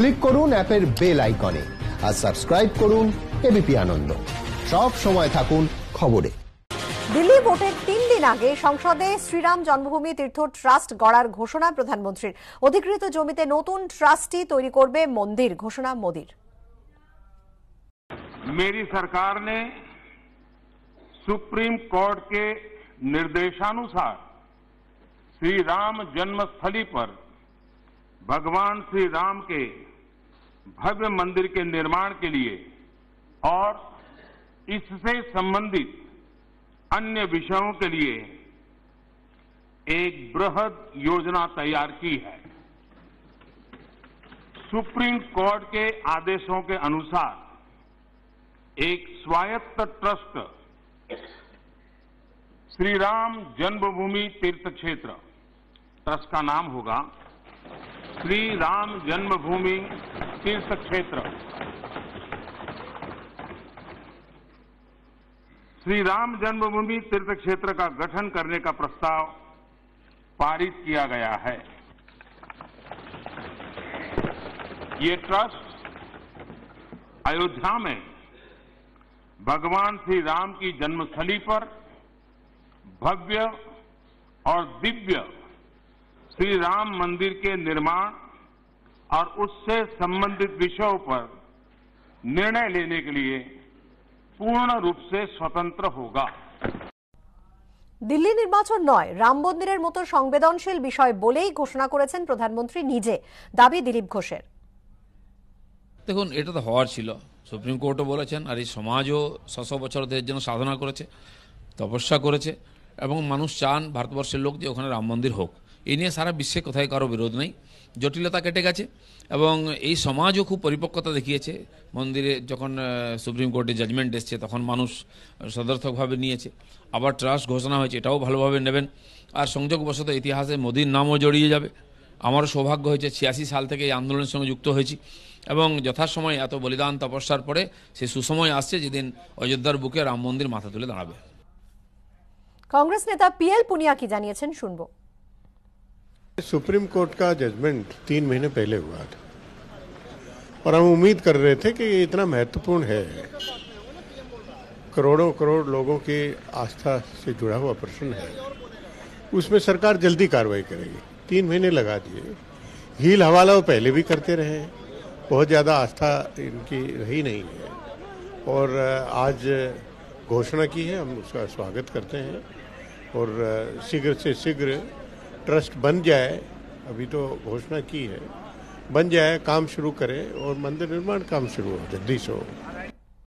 click করুন অ্যাপের bell আইকনে আর সাবস্ক্রাইব করুন এবিপি আনন্দ সব সময় থাকুন খবরে দিল্লি ভোটের তিন দিন আগে সংসদে শ্রীরাম জন্মভূমি তীর্থ ট্রাস্ট গড়ার ঘোষণা প্রধানমন্ত্রীর অধিকৃত জমিতে নতুন ট্রাস্টটি তৈরি করবে মন্দির ঘোষণা মোদীর মেরি সরকার নে সুপ্রিম কোর্ট কে নির্দেশানুসার শ্রীরাম জন্মস্থলী পর भगवान श्री राम के भव्य मंदिर के निर्माण के लिए और इससे संबंधित अन्य विषयों के लिए एक बृहद योजना तैयार की है सुप्रीम कोर्ट के आदेशों के अनुसार एक स्वायत्त ट्रस्ट श्री राम जन्मभूमि तीर्थ क्षेत्र ट्रस्ट का नाम होगा श्री राम जन्मभूमि तीर्थ क्षेत्र श्री राम जन्मभूमि तीर्थ क्षेत्र का गठन करने का प्रस्ताव पारित किया गया है ये ट्रस्ट अयोध्या में भगवान श्री राम की जन्मस्थली पर भव्य और दिव्य श्री राम मंदिर के निर्माण और उससे संबंधित विषयों पर निर्णय लेने के लिए पूर्ण रूप से स्वतंत्र होगा দিল্লি নির্বাচন নয় রাম মন্দিরের মতো সংবেদনশীল বিষয় বলেই ঘোষণা করেছেন প্রধানমন্ত্রী নিজে দাবি দিলীপ ঘোষের দেখুন এটা তো হওয়ার ছিল সুপ্রিম কোর্টও বলেছেন আর এই সমাজও ছশো বছর দেশের জন্য সাধনা করেছে তপস্যা করেছে এবং মানুষ চান ভারতবর্ষের লোক যে ওখানে রাম মন্দির হোক এ নিয়ে সারা বিশ্বে কোথায় কারো বিরোধ নেই জটিলতা কেটে গেছে এবং এই সমাজও খুব পরিপক্কতা দেখিয়েছে মন্দিরে যখন সুপ্রিম কোর্টে জাজমেন্ট এসছে তখন মানুষ সদর্থকভাবে নিয়েছে আবার ট্রাস্ট ঘোষণা হয়েছে এটাও ভালোভাবে নেবেন আর সংযোগবশত ইতিহাসে মোদির নামও জড়িয়ে যাবে আমারও সৌভাগ্য হয়েছে ছিয়াশি সাল থেকে এই আন্দোলনের সঙ্গে যুক্ত হয়েছি এবং যথাসময়ে এত বলিদান তপস্যার পরে সে সুসময় আসছে যেদিন অযোধ্যার বুকে রাম মন্দির মাথা তুলে দাঁড়াবে কংগ্রেস নেতা এল পুনিয়া কি জানিয়েছেন শুনবো सुप्रीम कोर्ट का जजमेंट तीन महीने पहले हुआ था और हम उम्मीद कर रहे थे कि ये इतना महत्वपूर्ण है करोड़ों करोड़ लोगों की आस्था से जुड़ा हुआ प्रश्न है उसमें सरकार जल्दी कार्रवाई करेगी तीन महीने लगा दिए हील हवाला वो पहले भी करते रहे बहुत ज़्यादा आस्था इनकी रही नहीं है और आज घोषणा की है हम उसका स्वागत करते हैं और शीघ्र से शीघ्र ट्रस्ट बन जाए अभी तो घोषणा की है बन जाए काम शुरू करें और मंदिर निर्माण काम शुरू हो जल्दी से हो